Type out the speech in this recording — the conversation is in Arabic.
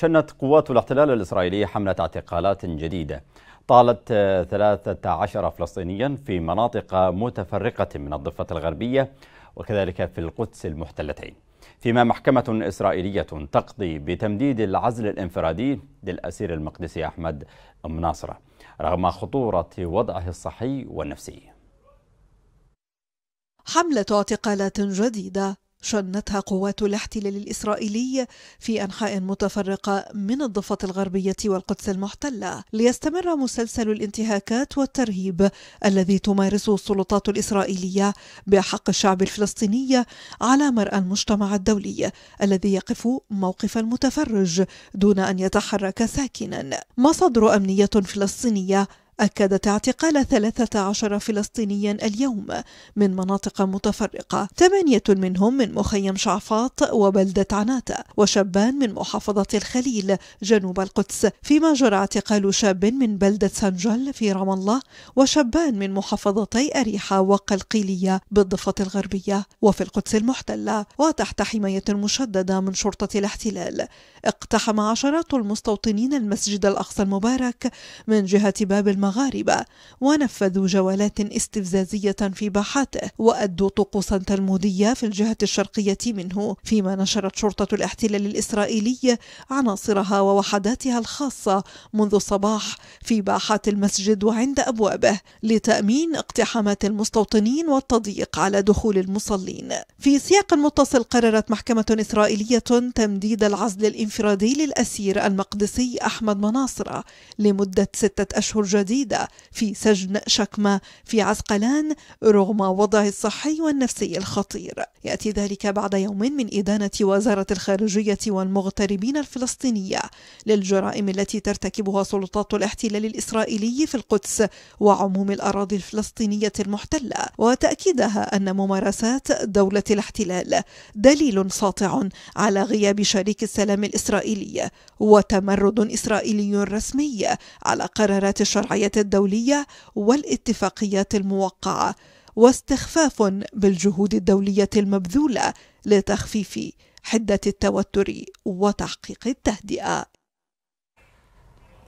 شنت قوات الاحتلال الإسرائيلي حملة اعتقالات جديدة طالت 13 آه، فلسطينيا في مناطق متفرقة من الضفة الغربية وكذلك في القدس المحتلتين فيما محكمة إسرائيلية تقضي بتمديد العزل الانفرادي للأسير المقدسي أحمد أم ناصرة رغم خطورة وضعه الصحي والنفسي حملة اعتقالات جديدة شنتها قوات الاحتلال الإسرائيلي في أنحاء متفرقة من الضفة الغربية والقدس المحتلة ليستمر مسلسل الانتهاكات والترهيب الذي تمارسه السلطات الإسرائيلية بحق الشعب الفلسطيني على مرأى المجتمع الدولي الذي يقف موقف المتفرج دون أن يتحرك ساكنا مصادر أمنية فلسطينية أكدت اعتقال 13 فلسطينيا اليوم من مناطق متفرقة ثمانية منهم من مخيم شعفاط وبلدة عناتة وشابان من محافظة الخليل جنوب القدس فيما جرى اعتقال شاب من بلدة سنجل في رام الله وشابان من محافظتي أريحة وقلقيلية بالضفة الغربية وفي القدس المحتلة وتحت حماية مشددة من شرطة الاحتلال اقتحم عشرات المستوطنين المسجد الأقصى المبارك من جهة باب المغرب المغاربة ونفذوا جولات استفزازية في باحاته وأدوا طقوسا تلمودية في الجهة الشرقية منه فيما نشرت شرطة الاحتلال الإسرائيلي عناصرها ووحداتها الخاصة منذ الصباح في باحات المسجد وعند أبوابه لتأمين اقتحامات المستوطنين والتضييق على دخول المصلين في سياق متصل قررت محكمة إسرائيلية تمديد العزل الانفرادي للأسير المقدسي أحمد مناصرة لمدة ستة أشهر جديدة الفريدة في سجن شكمة في عسقلان رغم وضعه الصحي والنفسي الخطير يأتي ذلك بعد يوم من إدانة وزارة الخارجية والمغتربين الفلسطينية للجرائم التي ترتكبها سلطات الاحتلال الإسرائيلي في القدس وعموم الأراضي الفلسطينية المحتلة وتأكيدها أن ممارسات دولة الاحتلال دليل ساطع على غياب شريك السلام الإسرائيلي وتمرد إسرائيلي رسمي على قرارات الشرعية الاتفاقيات الدوليه والاتفاقيات الموقعه واستخفاف بالجهود الدوليه المبذوله لتخفيف حده التوتر وتحقيق التهدئه